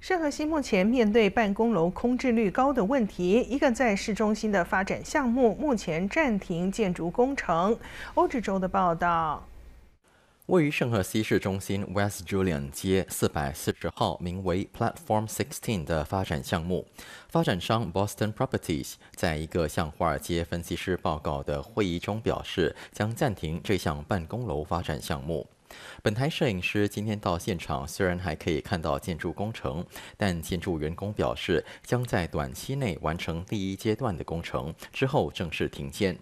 圣何西目前面对办公楼空置率高的问题，一个在市中心的发展项目目前暂停建筑工程。欧志洲的报道。位于圣何西市中心 West Julian 街440号，名为 Platform 16的发展项目，发展商 Boston Properties 在一个向华尔街分析师报告的会议中表示，将暂停这项办公楼发展项目。本台摄影师今天到现场，虽然还可以看到建筑工程，但建筑员工表示，将在短期内完成第一阶段的工程之后正式停建。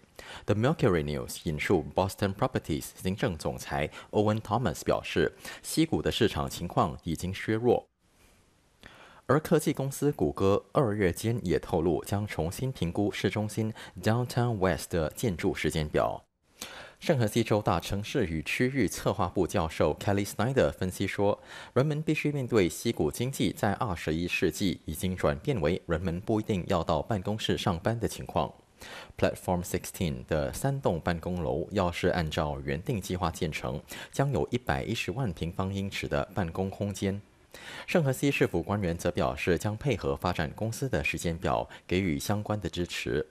The Mercury News 引述 Boston Properties 行政总裁 Owen Thomas 表示，西谷的市场情况已经削弱。而科技公司谷歌二月间也透露，将重新评估市中心 Downtown West 的建筑时间表。圣何西州大城市与区域策划部教授 Kelly Snyder 分析说：“人们必须面对西谷经济在21世纪已经转变为人们不一定要到办公室上班的情况。”Platform 16的三栋办公楼要是按照原定计划建成，将有一百一十万平方英尺的办公空间。圣何西市府官员则表示，将配合发展公司的时间表，给予相关的支持。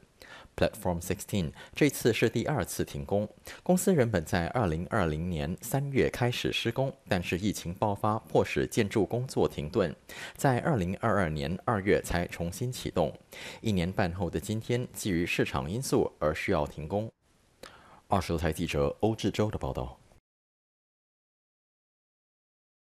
Platform Sixteen 这次是第二次停工。公司原本在二零二零年三月开始施工，但是疫情爆发迫使建筑工作停顿，在二零二二年二月才重新启动。一年半后的今天，基于市场因素而需要停工。二十台记者欧志洲的报道。